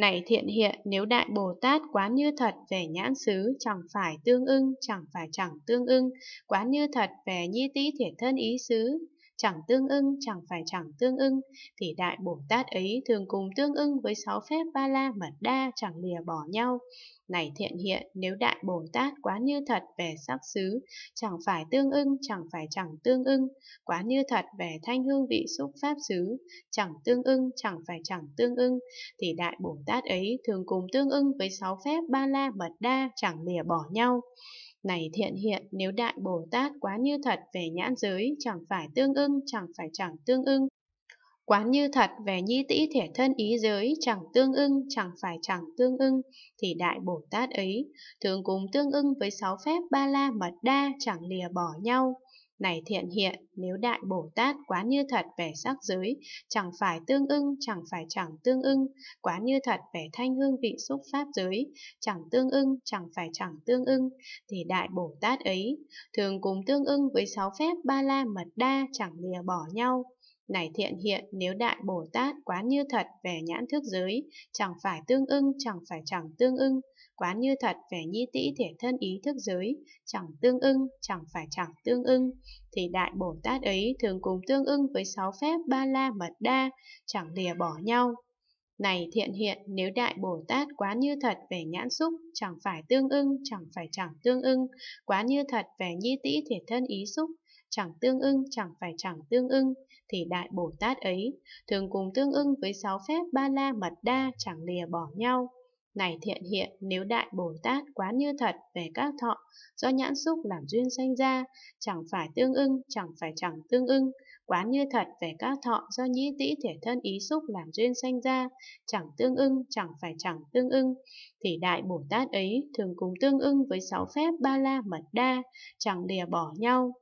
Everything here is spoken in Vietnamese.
Này thiện hiện nếu Đại Bồ Tát quán như thật về nhãn xứ chẳng phải tương ưng, chẳng phải chẳng tương ưng, quán như thật về nhi tí thiệt thân ý xứ, chẳng tương ưng chẳng phải chẳng tương ưng, thì Đại Bồ Tát ấy thường cùng tương ưng với sáu phép ba la mật đa chẳng lìa bỏ nhau. Này thiện hiện, nếu Đại Bồ Tát quá như thật về sắc xứ, chẳng phải tương ưng, chẳng phải chẳng tương ưng, quá như thật về thanh hương vị xúc pháp xứ, chẳng tương ưng, chẳng phải chẳng tương ưng, thì Đại Bồ Tát ấy thường cùng tương ưng với sáu phép ba la mật đa chẳng lìa bỏ nhau. Này thiện hiện, nếu Đại Bồ Tát quán như thật về nhãn giới, chẳng phải tương ưng, chẳng phải chẳng tương ưng. Quán như thật về nhi tĩ thể thân ý giới, chẳng tương ưng, chẳng phải chẳng tương ưng, thì Đại Bồ Tát ấy, thường cùng tương ưng với sáu phép ba la mật đa, chẳng lìa bỏ nhau. Này thiện hiện, nếu Đại Bồ Tát quá như thật về sắc giới, chẳng phải tương ưng, chẳng phải chẳng tương ưng, quá như thật về thanh hương vị xúc pháp giới, chẳng tương ưng, chẳng phải chẳng tương ưng, thì Đại Bồ Tát ấy thường cùng tương ưng với sáu phép ba la mật đa chẳng lìa bỏ nhau, này thiện hiện nếu đại Bồ Tát quán như thật về nhãn thức giới, chẳng phải tương ưng, chẳng phải chẳng tương ưng, quán như thật về nhi tỷ thể thân ý thức giới, chẳng tương ưng, chẳng phải chẳng tương ưng, thì Đại Bồ Tát ấy thường cùng tương ưng với sáu phép ba la mật đa, chẳng lìa bỏ nhau. Này thiện hiện, nếu Đại Bồ Tát quán như thật về nhãn xúc, chẳng phải tương ưng, chẳng phải chẳng tương ưng, quán như thật về nhi tỷ thể thân ý xúc, chẳng tương ưng chẳng phải chẳng tương ưng, thì Đại Bồ Tát ấy thường cùng tương ưng với sáu phép ba la mật đa chẳng lìa bỏ nhau. Này thiện hiện, nếu Đại Bồ Tát quá như thật về các thọ do nhãn xúc làm duyên sanh ra, chẳng phải tương ưng, chẳng phải chẳng tương ưng, quá như thật về các thọ do nhĩ tĩ thể thân ý xúc làm duyên sanh ra, chẳng tương ưng, chẳng phải chẳng tương ưng, thì Đại Bồ Tát ấy thường cùng tương ưng với sáu phép ba la mật đa, chẳng lìa bỏ nhau.